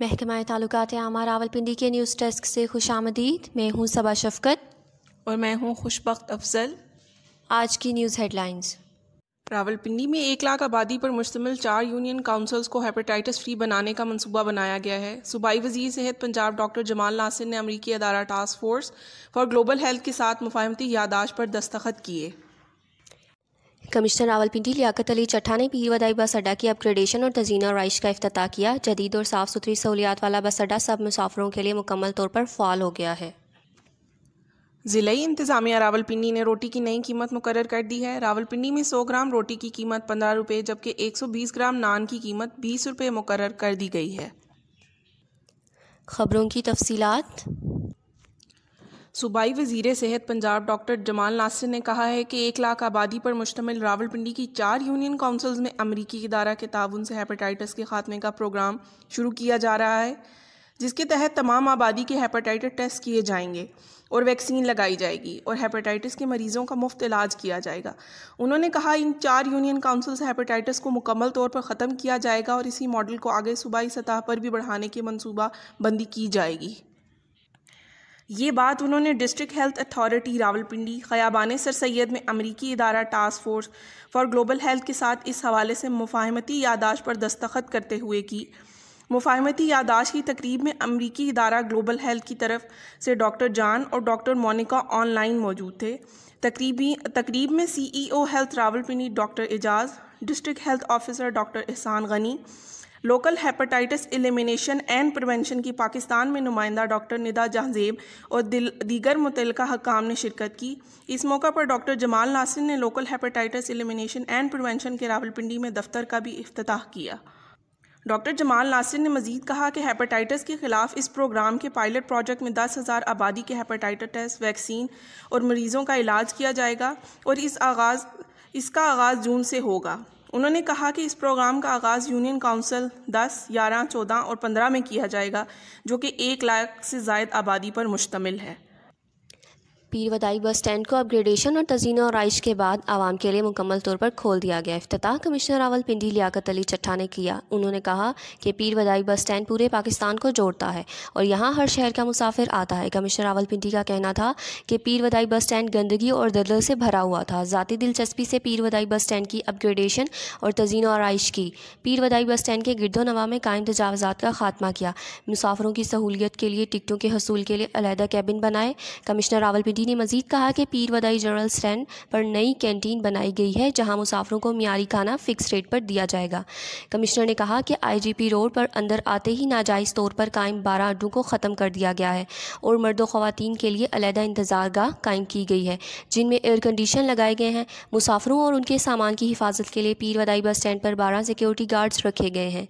महकमा ताल्लुकात आमा रावलपिंडी के न्यूज़ डेस्क से खुश आमदीद मैं हूँ सबा शफकत और मैं हूँ खुशबक अफजल आज की न्यूज़ हेडलाइंस रावलपिंडी में एक लाख आबादी पर मुश्तमिल चार यूनियन काउंसल्स को हेपेटाइटिस फ्री बनाने का मंसूबा बनाया गया है सूबाई वजीर सेहत पंजाब डॉक्टर जमाल नासिर ने अमरीकी अदारा task force for global health के साथ मुफाहमती यादाश पर दस्तखत किए कमिश्नर रावलपिंडी लियाकत अली चट्ठा ने पीर वदाई बस अड्डा की अपग्रेडेशन और तजीना राइश का अफ्त किया जदीद और साफ़ सुथरी सहूलियात वाला बस अड्डा सब मुसाफरों के लिए मुकम्मल तौर पर फाल हो गया है ज़िलई इंतज़ामिया रावलपिंडी ने रोटी की नई कीमत मुकर कर दी है रावलपिंडी में 100 ग्राम रोटी की कीमत पंद्रह रुपये जबकि 120 ग्राम नान की कीमत बीस रुपये मुकर कर दी गई है खबरों की तफसीलात सूबाई वजीर सेहत पंजाब डॉक्टर जमाल नासिर ने कहा है कि एक लाख आबादी पर मुश्तमिल रावलपिंडी की चार यूनियन काउंसिल्स में अमरीकी इदारा के ताउन से हेपेटाइटिस के खात्मे का प्रोग्राम शुरू किया जा रहा है जिसके तहत तमाम आबादी के हेपेटाइटिस टेस्ट किए जाएंगे और वैक्सीन लगाई जाएगी और हेपेटाइटिस के मरीज़ों का मुफ्त इलाज किया जाएगा उन्होंने कहा इन चार यूनियन काउंसिल से हेपेटाइटिस को मुकम्मल तौर पर ख़त्म किया जाएगा और इसी मॉडल को आगे सूबाई सतह पर भी बढ़ाने की मनसूबा बंदी की जाएगी ये बात उन्होंने district health authority Rawalpindi Khayaban Sir Syed में अमरीकी इदारा task force for global health के साथ इस हवाले से मुफाहमती यादाश पर दस्तखत करते हुए की मुफाहमती यादाश की तकरीब में अमरीकी इदारा ग्लोबल हेल्थ की तरफ से डॉक्टर जान और डॉक्टर मोनिका ऑनलाइन मौजूद थे तकरीबी तकरीब में C E O health Rawalpindi doctor Ejaz district health officer doctor Ehsan Ghani local hepatitis elimination and prevention की पाकिस्तान में नुमाइंदा डॉक्टर निदा जहाज़ेब और दिल, दीगर मुतल हकाम ने शिरकत की इस मौका पर डॉक्टर जमाल नासिर ने local hepatitis elimination and prevention के रावलपिंडी में दफ्तर का भी अफ्ताह किया डॉक्टर जमाल नासिर ने मजीद कहा कि हेपेटाइटिस के खिलाफ इस प्रोग्राम के पायलट प्रोजेक्ट में दस हज़ार आबादी के हेपेटाइटिस वैक्सीन और मरीज़ों का इलाज किया जाएगा और इस आगाज़ इसका आगाज़ जून से होगा उन्होंने कहा कि इस प्रोग्राम का आगाज़ यूनियन काउंसिल 10, 11, 14 और 15 में किया जाएगा जो कि एक लाख से जायद आबादी पर मुश्तमिल है पीर वदाई बस स्टैंड को अपग्रेडेशन और तजीन और आइश के बाद आवाम के लिए मुकम्मल तौर पर खोल दिया गया अफ्ताह कमिश्नर रावलपिंडी लियाकत अली चट्ठा ने किया उन्होंने कहा कि पीर वदाई बस स्टैंड पूरे पाकिस्तान को जोड़ता है और यहाँ हर शहर का मुसाफिर आता है कमिश्नर रावलपिंडी का कहना था कि पीर वदाई बस स्टैंड गंदगी और दलदल से भरा हुआ था जतीी दिलचस्पी से पीर वदाई बस स्टैंड की अपग्रेडेशन और तजीन और आइश की पीर वदाई बस स्टैंड के गिरदो नवा में कायम तजावजात का खात्मा किया मुसाफरों की सहूलियत के लिए टिकटों के हसूल के लिए अलहदा कैबिन बनाए कमिश्नर रावलपिंडी ने मजीद कहा कि पीर वदाई जनरल स्टैंड पर नई कैंटीन बनाई गई है जहां मुसाफरों को मीरी खाना फ़िक्स रेट पर दिया जाएगा कमिश्नर ने कहा कि आईजीपी रोड पर अंदर आते ही नाजायज़ तौर पर कायम बारह अड्डों को ख़त्म कर दिया गया है और मर्द खुवान के लिए अलहदा इंतज़ार कायम की गई है जिनमें एयर कंडीशन लगाए गए हैं मुसाफरों और उनके सामान की हिफाजत के लिए पीर वदाई बस स्टैंड पर बारह सिक्योरिटी गार्ड्स रखे गए हैं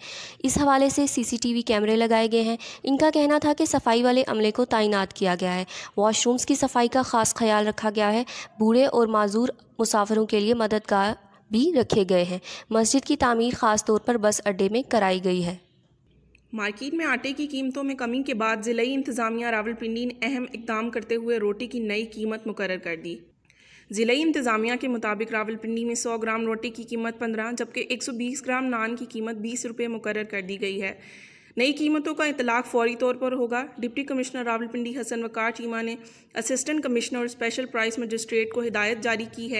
इस हवाले से सी कैमरे लगाए गए हैं इनका कहना था कि सफाई वाले अमले को तैनात किया गया है वॉशरूम्स की सफाई का ख़ास ख्याल रखा गया है बूढ़े और माजूर मुसाफरों के लिए मददगार भी रखे गए हैं मस्जिद की तमीर ख़ास तौर पर बस अड्डे में कराई गई है मार्केट में आटे की कीमतों में कमी के बाद ज़िली इंतज़ामिया रावलपिंडी ने अहम इकदाम करते हुए रोटी की नई कीमत मुकर कर दी ज़िली इंतज़ामिया के मुताबिक रावलपिंडी में 100 ग्राम रोटी की कीमत 15 जबकि 120 ग्राम नान की कीमत 20 रुपये मुकर कर दी गई है नई कीमतों का इतलाक फौरी तौर पर होगा डिप्टी कमिश्नर रावलपिंडी हसन वकार चीमा ने असिस्टेंट कमिश्नर और स्पेशल प्राइस मजिस्ट्रेट को हिदायत जारी की है